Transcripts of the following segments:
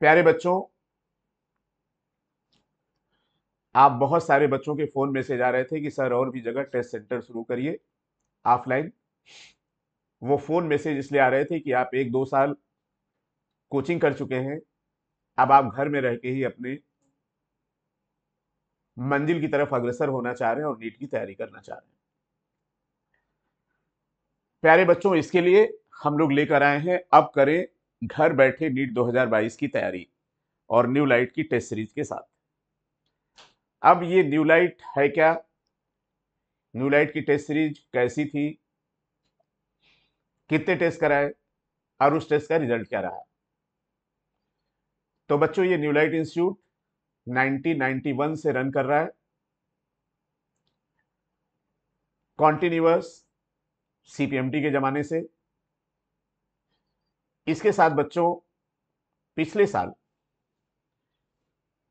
प्यारे बच्चों आप बहुत सारे बच्चों के फ़ोन मैसेज आ रहे थे कि सर और भी जगह टेस्ट सेंटर शुरू करिए ऑफलाइन वो फ़ोन मैसेज इसलिए आ रहे थे कि आप एक दो साल कोचिंग कर चुके हैं अब आप घर में रह के ही अपने मंजिल की तरफ अग्रसर होना चाह रहे हैं और नीट की तैयारी करना चाह रहे हैं प्यारे बच्चों इसके लिए हम लोग लेकर आए हैं अब करें घर बैठे नीट 2022 की तैयारी और न्यू लाइट की टेस्ट सीरीज के साथ अब ये न्यू लाइट है क्या न्यू लाइट की टेस्ट सीरीज कैसी थी कितने टेस्ट कराए और उस टेस्ट का रिजल्ट क्या रहा तो बच्चों ये न्यू लाइट इंस्टीट्यूट 1991 से रन कर रहा है कॉन्टिन्यूस सीपीएमटी के ज़माने से इसके साथ बच्चों पिछले साल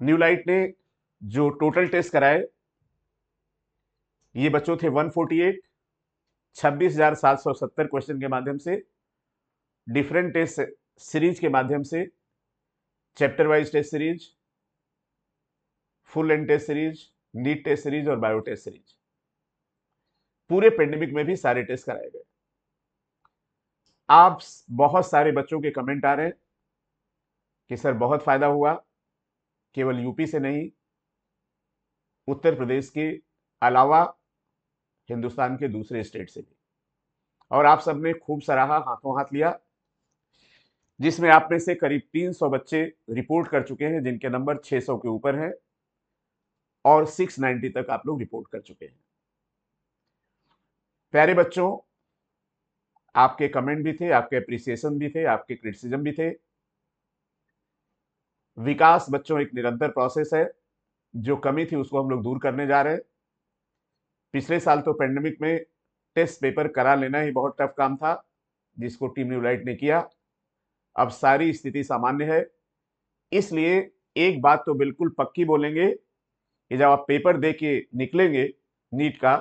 न्यू लाइट ने जो टोटल टेस्ट कराए ये बच्चों थे 148 26,770 क्वेश्चन के माध्यम से डिफरेंट टेस्ट सीरीज के माध्यम से chapter wise test series full end test series NEET test series और बायो टेस्ट सीरीज पूरे पेंडेमिक में भी सारे टेस्ट कराए गए आप बहुत सारे बच्चों के कमेंट आ रहे हैं कि सर बहुत फायदा हुआ केवल यूपी से नहीं उत्तर प्रदेश के अलावा हिंदुस्तान के दूसरे स्टेट से भी और आप सबने खूब सराहा हाथों हाथ लिया जिसमें आप में से करीब 300 बच्चे रिपोर्ट कर चुके हैं जिनके नंबर 600 के ऊपर हैं और 690 तक आप लोग रिपोर्ट कर चुके हैं प्यारे बच्चों आपके कमेंट भी थे आपके अप्रिसिएशन भी थे आपके क्रिटिसिज्म भी थे विकास बच्चों एक निरंतर प्रोसेस है जो कमी थी उसको हम लोग दूर करने जा रहे हैं पिछले साल तो पेंडेमिक में टेस्ट पेपर करा लेना ही बहुत टफ काम था जिसको टीम लाइट ने किया अब सारी स्थिति सामान्य है इसलिए एक बात तो बिल्कुल पक्की बोलेंगे कि जब आप पेपर दे के निकलेंगे नीट का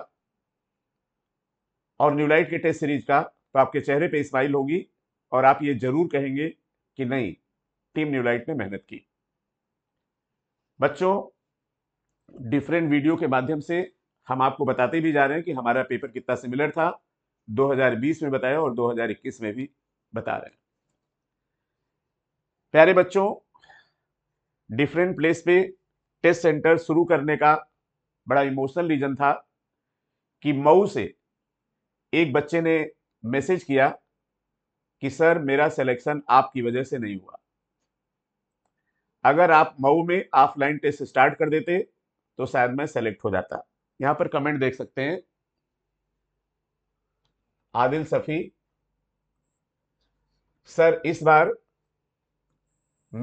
और न्यूलाइट के टेस्ट सीरीज का तो आपके चेहरे पे स्माइल होगी और आप ये जरूर कहेंगे कि नहीं टीम न्यूलाइट ने मेहनत की बच्चों डिफरेंट वीडियो के माध्यम से हम आपको बताते भी जा रहे हैं कि हमारा पेपर कितना सिमिलर था 2020 में बताया और 2021 में भी बता रहे हैं प्यारे बच्चों डिफरेंट प्लेस पे टेस्ट सेंटर शुरू करने का बड़ा इमोशनल रीजन था कि मऊ से एक बच्चे ने मैसेज किया कि सर मेरा सिलेक्शन आपकी वजह से नहीं हुआ अगर आप मऊ में ऑफलाइन टेस्ट स्टार्ट कर देते तो शायद मैं सेलेक्ट हो जाता यहां पर कमेंट देख सकते हैं आदिल सफ़ी सर इस बार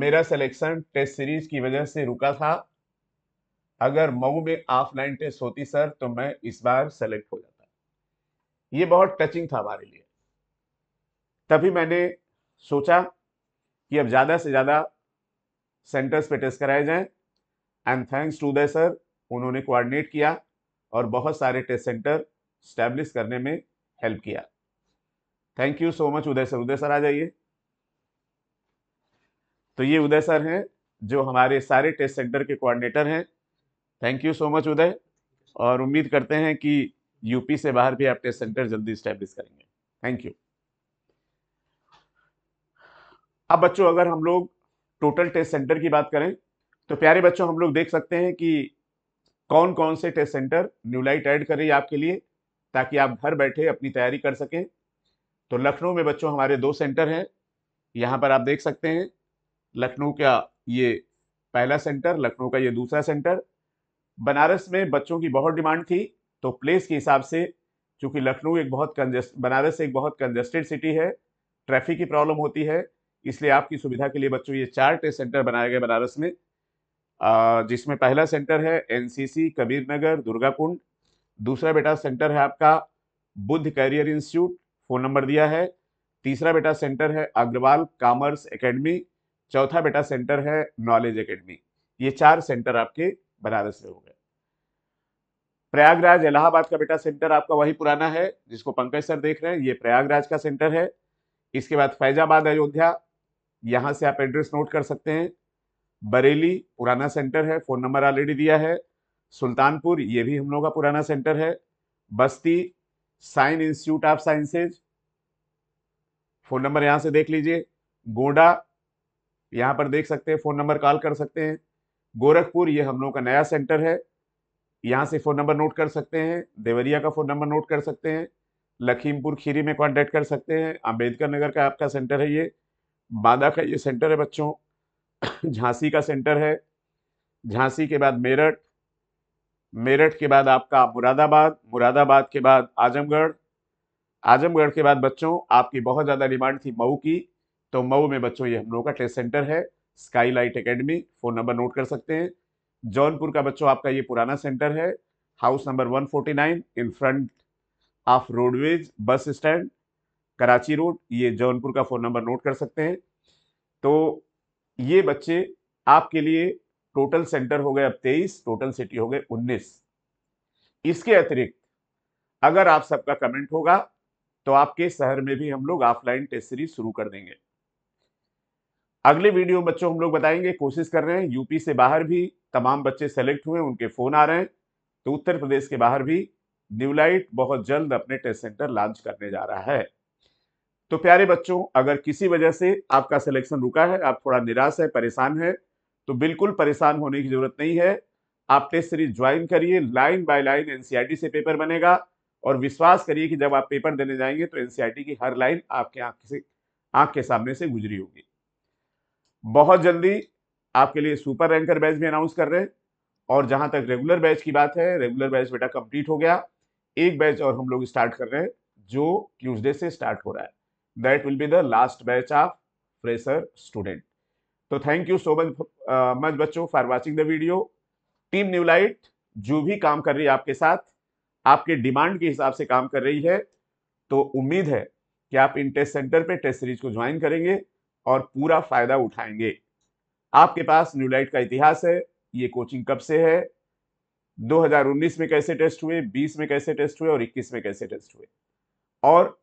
मेरा सिलेक्शन टेस्ट सीरीज की वजह से रुका था अगर मऊ में ऑफलाइन टेस्ट होती सर तो मैं इस बार सेलेक्ट हो जाता ये बहुत टचिंग था हमारे लिए तभी मैंने सोचा कि अब ज़्यादा से ज़्यादा सेंटर्स पे टेस्ट कराए जाएं and thanks to the sir उन्होंने कोऑर्डिनेट किया और बहुत सारे टेस्ट सेंटर स्टैब्लिश करने में हेल्प किया thank you so much Uday sir Uday sir आ जाइए तो ये उदय सर हैं जो हमारे सारे टेस्ट सेंटर के कोऑर्डिनेटर हैं thank you so much Uday और उम्मीद करते हैं कि यूपी से बाहर भी आप टेस्ट सेंटर जल्दी स्टैब्लिश करेंगे थैंक यू अब बच्चों अगर हम लोग टोटल टेस्ट सेंटर की बात करें तो प्यारे बच्चों हम लोग देख सकते हैं कि कौन कौन से टेस्ट सेंटर न्यूलाइट ऐड कर रही है आपके लिए ताकि आप घर बैठे अपनी तैयारी कर सकें तो लखनऊ में बच्चों हमारे दो सेंटर हैं यहाँ पर आप देख सकते हैं लखनऊ का ये पहला सेंटर लखनऊ का ये दूसरा सेंटर बनारस में बच्चों की बहुत डिमांड थी तो प्लेस के हिसाब से चूँकि लखनऊ एक बहुत कंजेस्ट बनारस एक बहुत कंजेस्टेड सिटी है ट्रैफिक की प्रॉब्लम होती है इसलिए आपकी सुविधा के लिए बच्चों ये चार टेस्ट सेंटर बनाए गए बनारस में जिसमें पहला सेंटर है एनसीसी कबीरनगर कुंड दूसरा बेटा सेंटर है आपका Buddh career institute phone number दिया है तीसरा बेटा सेंटर है अग्रवाल कामर्स एकेडमी चौथा बेटा सेंटर है नॉलेज एकेडमी ये चार सेंटर आपके बनारस में हो गए प्रयागराज इलाहाबाद का बेटा सेंटर आपका वही पुराना है जिसको पंकज सर देख रहे हैं ये प्रयागराज का सेंटर है इसके बाद फैजाबाद अयोध्या यहाँ से आप एड्रेस नोट कर सकते हैं बरेली पुराना सेंटर है फ़ोन नंबर ऑलरेडी दिया है सुल्तानपुर ये भी हम लोग का पुराना सेंटर है Basti sign institute of sciences phone number यहाँ से देख लीजिए गोंडा यहाँ पर देख सकते हैं फ़ोन नंबर कॉल कर सकते हैं गोरखपुर ये हम लोग का नया सेंटर है यहाँ से फ़ोन नंबर नोट कर सकते हैं देवरिया का फ़ोन नंबर नोट कर सकते हैं लखीमपुर खीरी में कॉन्टैक्ट कर सकते हैं अम्बेडकर नगर का आपका सेंटर है ये बांदा का ये सेंटर है बच्चों झांसी का सेंटर है झांसी के बाद मेरठ मेरठ के बाद आपका मुरादाबाद मुरादाबाद के बाद आजमगढ़ आजमगढ़ के बाद बच्चों आपकी बहुत ज़्यादा डिमांड थी मऊ की तो मऊ में बच्चों ये हम लोग का टेस्ट सेंटर है sky light academy phone number note कर सकते हैं जौनपुर का बच्चों आपका ये पुराना सेंटर है house number 149 in front of roadways bus stand Karachi road ये जौनपुर का फ़ोन नंबर नोट कर सकते हैं तो ये बच्चे आपके लिए टोटल सेंटर हो गए अब तेईस टोटल सिटी हो गए उन्नीस इसके अतिरिक्त अगर आप सबका कमेंट होगा तो आपके शहर में भी हम लोग ऑफलाइन टेस्ट सीरीज शुरू कर देंगे अगले वीडियो बच्चों हम लोग बताएंगे कोशिश कर रहे हैं यूपी से बाहर भी तमाम बच्चे सेलेक्ट हुए उनके फ़ोन आ रहे हैं तो उत्तर प्रदेश के बाहर भी न्यूलाइट बहुत जल्द अपने टेस्ट सेंटर लॉन्च करने जा रहा है तो प्यारे बच्चों अगर किसी वजह से आपका सिलेक्शन रुका है आप थोड़ा निराश है परेशान है तो बिल्कुल परेशान होने की ज़रूरत नहीं है आप टेस्ट सीरीज ज्वाइन करिए लाइन बाय लाइन एनसीईआरटी से पेपर बनेगा और विश्वास करिए कि जब आप पेपर देने जाएंगे तो एनसीईआरटी e की हर लाइन आपके आँख से आँख के सामने से गुजरी होगी बहुत जल्दी आपके लिए सुपर रैंकर बैच भी अनाउंस कर रहे हैं और जहां तक रेगुलर बैच की बात है रेगुलर बैच बेटा कंप्लीट हो गया एक बैच और हम लोग स्टार्ट कर रहे हैं जो ट्यूजडे से स्टार्ट हो रहा है that will be the last batch of fresher student तो thank you so much much बच्चों for watching the video team New Light जो भी काम कर रही है आपके साथ आपके डिमांड के हिसाब से काम कर रही है तो उम्मीद है कि आप इन टेस्ट सेंटर पे टेस्ट सीरीज को ज्वाइन करेंगे और पूरा फायदा उठाएंगे आपके पास न्यूलाइट का इतिहास है ये कोचिंग कब से है 2019 में कैसे टेस्ट हुए 20 में कैसे टेस्ट हुए और 21 में कैसे टेस्ट हुए और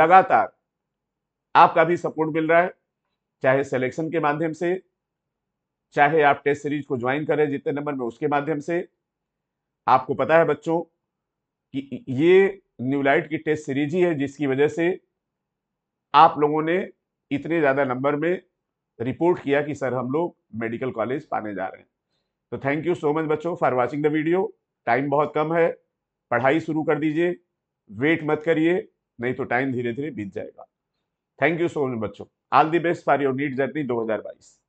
लगातार आपका भी सपोर्ट मिल रहा है चाहे सिलेक्शन के माध्यम से चाहे आप टेस्ट सीरीज को ज्वाइन करें जितने नंबर में उसके माध्यम से आपको पता है बच्चों कि ये न्यूलाइट की टेस्ट सीरीज ही है जिसकी वजह से आप लोगों ने इतने ज़्यादा नंबर में रिपोर्ट किया कि सर हम लोग मेडिकल कॉलेज पाने जा रहे हैं तो थैंक यू सो मच बच्चों for watching the video time बहुत कम है पढ़ाई शुरू कर दीजिए वेट मत करिए नहीं तो टाइम धीरे धीरे बीत जाएगा थैंक यू सो मच बच्चों all the best for your NEET journey 2022